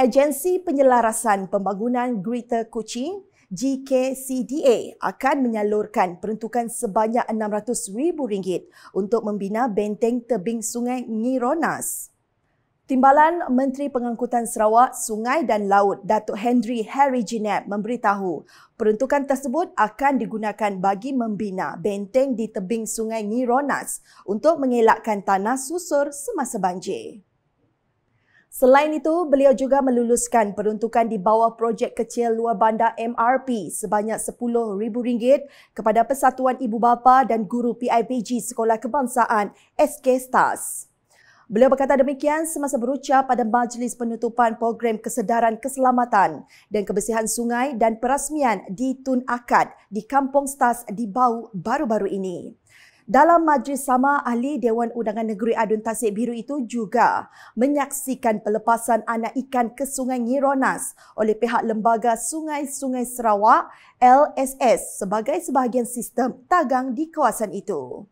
Agensi Penyelarasan Pembangunan Greater Kuching GKCDA akan menyalurkan peruntukan sebanyak RM600,000 untuk membina benteng tebing sungai Nironas. Timbalan Menteri Pengangkutan Sarawak, Sungai dan Laut Datuk Henry Harry Jinab memberitahu peruntukan tersebut akan digunakan bagi membina benteng di tebing sungai Nironas untuk mengelakkan tanah susur semasa banjir. Selain itu, beliau juga meluluskan peruntukan di bawah projek kecil luar bandar MRP sebanyak rm ringgit kepada Persatuan Ibu Bapa dan Guru PIPG Sekolah Kebangsaan SK STAS. Beliau berkata demikian semasa berucap pada majlis penutupan program kesedaran keselamatan dan kebersihan sungai dan perasmian di Tun Akad di Kampung Stas di Bau baru-baru ini dalam majlis sama ahli Dewan Undangan Negeri Adun Tasik Biru itu juga menyaksikan pelepasan anak ikan ke Sungai Nyironas oleh pihak Lembaga Sungai-Sungai Sarawak LSS sebagai sebahagian sistem tagang di kawasan itu.